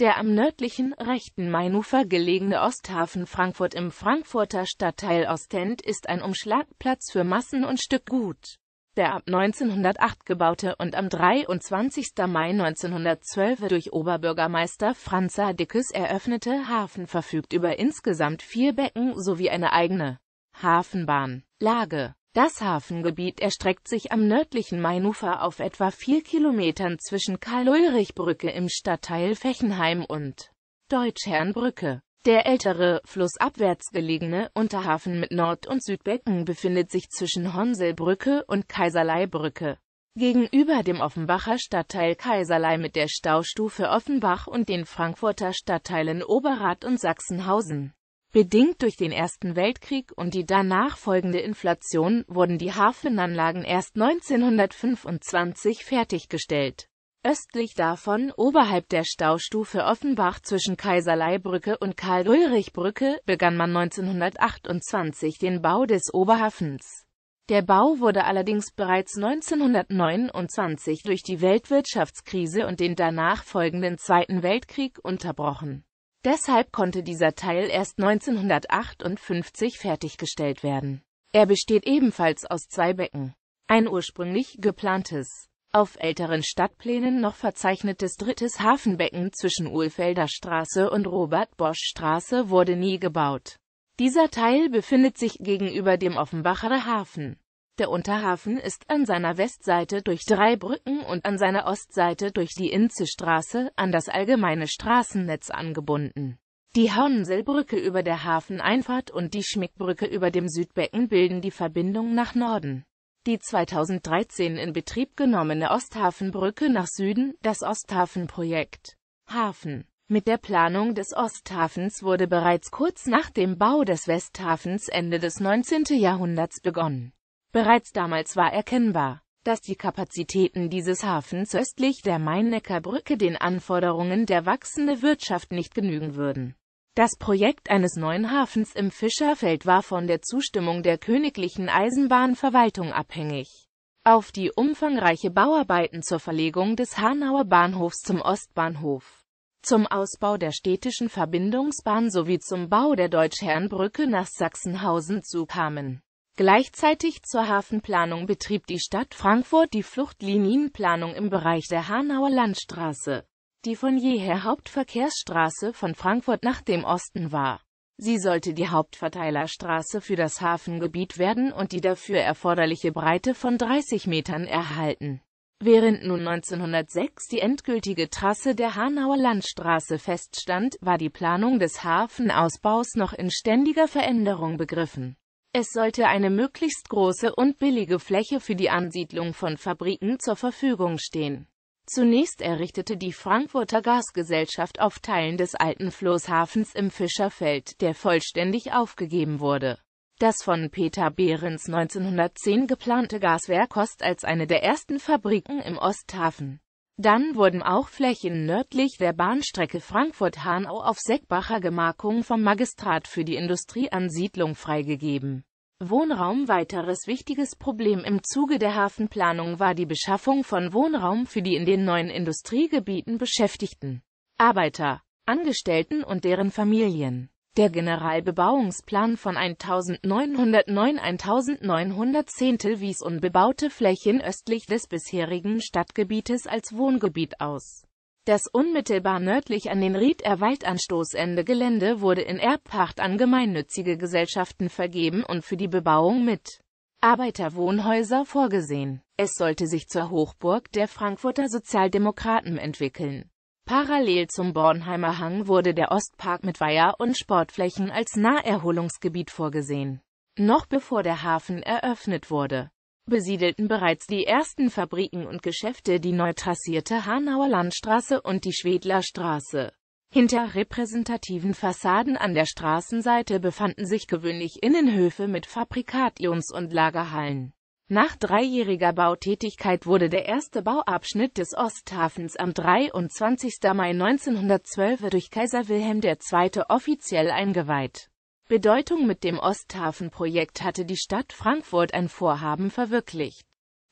Der am nördlichen, rechten Mainufer gelegene Osthafen Frankfurt im Frankfurter Stadtteil Ostend ist ein Umschlagplatz für Massen- und Stückgut. Der ab 1908 gebaute und am 23. Mai 1912 durch Oberbürgermeister Franz Dickes eröffnete Hafen verfügt über insgesamt vier Becken sowie eine eigene Hafenbahn. Lage das Hafengebiet erstreckt sich am nördlichen Mainufer auf etwa vier Kilometern zwischen Karl-Ulrich-Brücke im Stadtteil Fechenheim und Deutschherrnbrücke. Der ältere, flussabwärts gelegene Unterhafen mit Nord- und Südbecken befindet sich zwischen Honselbrücke und Kaiserleibrücke. Gegenüber dem Offenbacher Stadtteil Kaiserlei mit der Staustufe Offenbach und den Frankfurter Stadtteilen Oberrat und Sachsenhausen Bedingt durch den Ersten Weltkrieg und die danach folgende Inflation wurden die Hafenanlagen erst 1925 fertiggestellt. Östlich davon, oberhalb der Staustufe Offenbach zwischen Kaiserleibrücke und Karl-Ulrich-Brücke, begann man 1928 den Bau des Oberhafens. Der Bau wurde allerdings bereits 1929 durch die Weltwirtschaftskrise und den danach folgenden Zweiten Weltkrieg unterbrochen. Deshalb konnte dieser Teil erst 1958 fertiggestellt werden. Er besteht ebenfalls aus zwei Becken. Ein ursprünglich geplantes, auf älteren Stadtplänen noch verzeichnetes drittes Hafenbecken zwischen Ulfelder Straße und Robert-Bosch-Straße wurde nie gebaut. Dieser Teil befindet sich gegenüber dem Offenbacher Hafen. Der Unterhafen ist an seiner Westseite durch drei Brücken und an seiner Ostseite durch die Inzestraße an das allgemeine Straßennetz angebunden. Die Haunselbrücke über der Hafeneinfahrt und die Schmickbrücke über dem Südbecken bilden die Verbindung nach Norden. Die 2013 in Betrieb genommene Osthafenbrücke nach Süden, das Osthafenprojekt. Hafen mit der Planung des Osthafens wurde bereits kurz nach dem Bau des Westhafens Ende des 19. Jahrhunderts begonnen. Bereits damals war erkennbar, dass die Kapazitäten dieses Hafens östlich der Main-Neckar-Brücke den Anforderungen der wachsenden Wirtschaft nicht genügen würden. Das Projekt eines neuen Hafens im Fischerfeld war von der Zustimmung der königlichen Eisenbahnverwaltung abhängig. Auf die umfangreiche Bauarbeiten zur Verlegung des Hanauer Bahnhofs zum Ostbahnhof, zum Ausbau der städtischen Verbindungsbahn sowie zum Bau der Deutschherrenbrücke nach Sachsenhausen zukamen Gleichzeitig zur Hafenplanung betrieb die Stadt Frankfurt die Fluchtlinienplanung im Bereich der Hanauer Landstraße, die von jeher Hauptverkehrsstraße von Frankfurt nach dem Osten war. Sie sollte die Hauptverteilerstraße für das Hafengebiet werden und die dafür erforderliche Breite von 30 Metern erhalten. Während nun 1906 die endgültige Trasse der Hanauer Landstraße feststand, war die Planung des Hafenausbaus noch in ständiger Veränderung begriffen. Es sollte eine möglichst große und billige Fläche für die Ansiedlung von Fabriken zur Verfügung stehen. Zunächst errichtete die Frankfurter Gasgesellschaft auf Teilen des alten Floßhafens im Fischerfeld, der vollständig aufgegeben wurde. Das von Peter Behrens 1910 geplante Gaswerk Ost als eine der ersten Fabriken im Osthafen. Dann wurden auch Flächen nördlich der Bahnstrecke Frankfurt-Hanau auf Seckbacher Gemarkung vom Magistrat für die Industrieansiedlung freigegeben. Wohnraum Weiteres wichtiges Problem im Zuge der Hafenplanung war die Beschaffung von Wohnraum für die in den neuen Industriegebieten Beschäftigten, Arbeiter, Angestellten und deren Familien. Der Generalbebauungsplan von 1909-1910 wies unbebaute Flächen östlich des bisherigen Stadtgebietes als Wohngebiet aus. Das unmittelbar nördlich an den Rieder Waldanstoßende Gelände wurde in Erbpacht an gemeinnützige Gesellschaften vergeben und für die Bebauung mit Arbeiterwohnhäuser vorgesehen. Es sollte sich zur Hochburg der Frankfurter Sozialdemokraten entwickeln Parallel zum Bornheimer Hang wurde der Ostpark mit Weiher und Sportflächen als Naherholungsgebiet vorgesehen. Noch bevor der Hafen eröffnet wurde, besiedelten bereits die ersten Fabriken und Geschäfte die neu trassierte Hanauer Landstraße und die Schwedler Straße. Hinter repräsentativen Fassaden an der Straßenseite befanden sich gewöhnlich Innenhöfe mit Fabrikations- und Lagerhallen. Nach dreijähriger Bautätigkeit wurde der erste Bauabschnitt des Osthafens am 23. Mai 1912 durch Kaiser Wilhelm II. offiziell eingeweiht. Bedeutung mit dem Osthafenprojekt hatte die Stadt Frankfurt ein Vorhaben verwirklicht,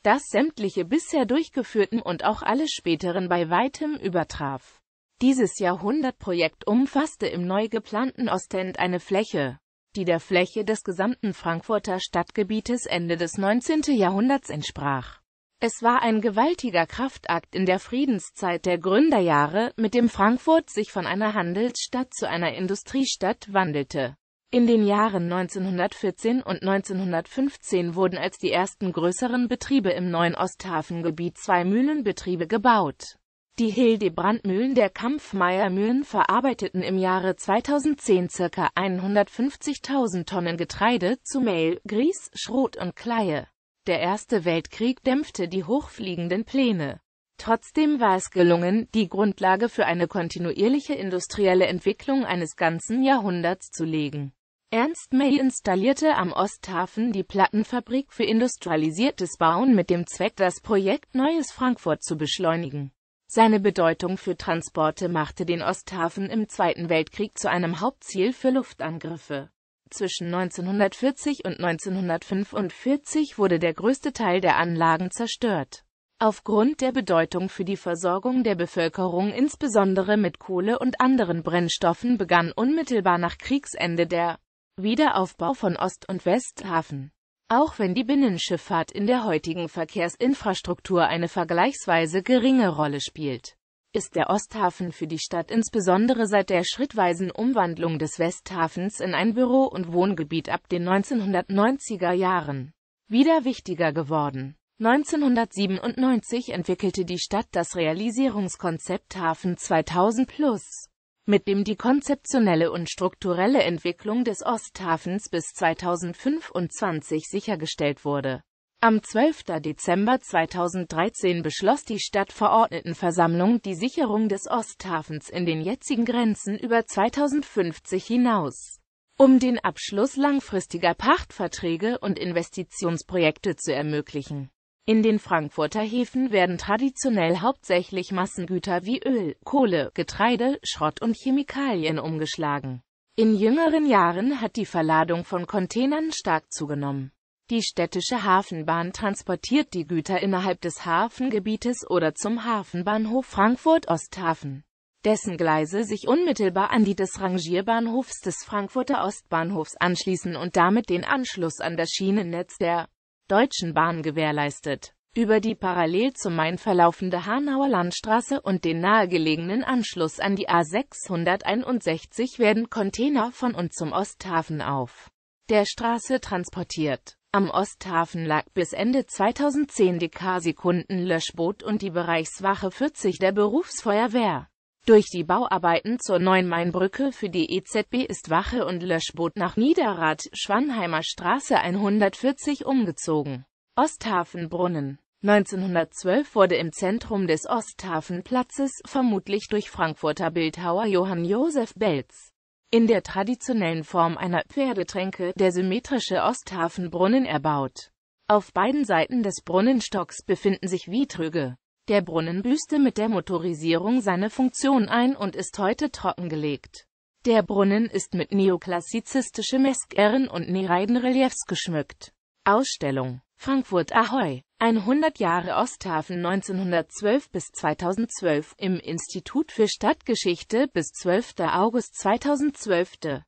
das sämtliche bisher durchgeführten und auch alle späteren bei weitem übertraf. Dieses Jahrhundertprojekt umfasste im neu geplanten Ostend eine Fläche die der Fläche des gesamten Frankfurter Stadtgebietes Ende des 19. Jahrhunderts entsprach. Es war ein gewaltiger Kraftakt in der Friedenszeit der Gründerjahre, mit dem Frankfurt sich von einer Handelsstadt zu einer Industriestadt wandelte. In den Jahren 1914 und 1915 wurden als die ersten größeren Betriebe im neuen Osthafengebiet zwei Mühlenbetriebe gebaut die Hildebrandmühlen der Kampfmeiermühlen verarbeiteten im Jahre 2010 ca. 150.000 Tonnen Getreide zu Mehl, Grieß, Schrot und Kleie. Der Erste Weltkrieg dämpfte die hochfliegenden Pläne. Trotzdem war es gelungen, die Grundlage für eine kontinuierliche industrielle Entwicklung eines ganzen Jahrhunderts zu legen. Ernst May installierte am Osthafen die Plattenfabrik für industrialisiertes Bauen mit dem Zweck, das Projekt Neues Frankfurt zu beschleunigen. Seine Bedeutung für Transporte machte den Osthafen im Zweiten Weltkrieg zu einem Hauptziel für Luftangriffe. Zwischen 1940 und 1945 wurde der größte Teil der Anlagen zerstört. Aufgrund der Bedeutung für die Versorgung der Bevölkerung insbesondere mit Kohle und anderen Brennstoffen begann unmittelbar nach Kriegsende der Wiederaufbau von Ost- und Westhafen. Auch wenn die Binnenschifffahrt in der heutigen Verkehrsinfrastruktur eine vergleichsweise geringe Rolle spielt, ist der Osthafen für die Stadt insbesondere seit der schrittweisen Umwandlung des Westhafens in ein Büro- und Wohngebiet ab den 1990er Jahren wieder wichtiger geworden. 1997 entwickelte die Stadt das Realisierungskonzept Hafen 2000 Plus mit dem die konzeptionelle und strukturelle Entwicklung des Osthafens bis 2025 sichergestellt wurde. Am 12. Dezember 2013 beschloss die Stadtverordnetenversammlung die Sicherung des Osthafens in den jetzigen Grenzen über 2050 hinaus. Um den Abschluss langfristiger Pachtverträge und Investitionsprojekte zu ermöglichen in den Frankfurter Häfen werden traditionell hauptsächlich Massengüter wie Öl, Kohle, Getreide, Schrott und Chemikalien umgeschlagen. In jüngeren Jahren hat die Verladung von Containern stark zugenommen. Die städtische Hafenbahn transportiert die Güter innerhalb des Hafengebietes oder zum Hafenbahnhof Frankfurt-Osthafen, dessen Gleise sich unmittelbar an die des Rangierbahnhofs des Frankfurter Ostbahnhofs anschließen und damit den Anschluss an das Schienennetz der Deutschen Bahn gewährleistet. Über die parallel zum Main verlaufende Hanauer Landstraße und den nahegelegenen Anschluss an die A661 werden Container von und zum Osthafen auf der Straße transportiert. Am Osthafen lag bis Ende 2010 die K-Sekunden-Löschboot und die Bereichswache 40 der Berufsfeuerwehr. Durch die Bauarbeiten zur neuen Mainbrücke für die EZB ist Wache und Löschboot nach Niederrad, Schwannheimer Straße 140 umgezogen. Osthafenbrunnen 1912 wurde im Zentrum des Osthafenplatzes, vermutlich durch Frankfurter Bildhauer Johann Josef Belz, in der traditionellen Form einer Pferdetränke der symmetrische Osthafenbrunnen erbaut. Auf beiden Seiten des Brunnenstocks befinden sich Wietrüge, der Brunnen büßte mit der Motorisierung seine Funktion ein und ist heute trockengelegt. Der Brunnen ist mit neoklassizistischen Meskeren und Nereidenreliefs geschmückt. Ausstellung Frankfurt Ahoi 100 Jahre Osthafen 1912 bis 2012 im Institut für Stadtgeschichte bis 12. August 2012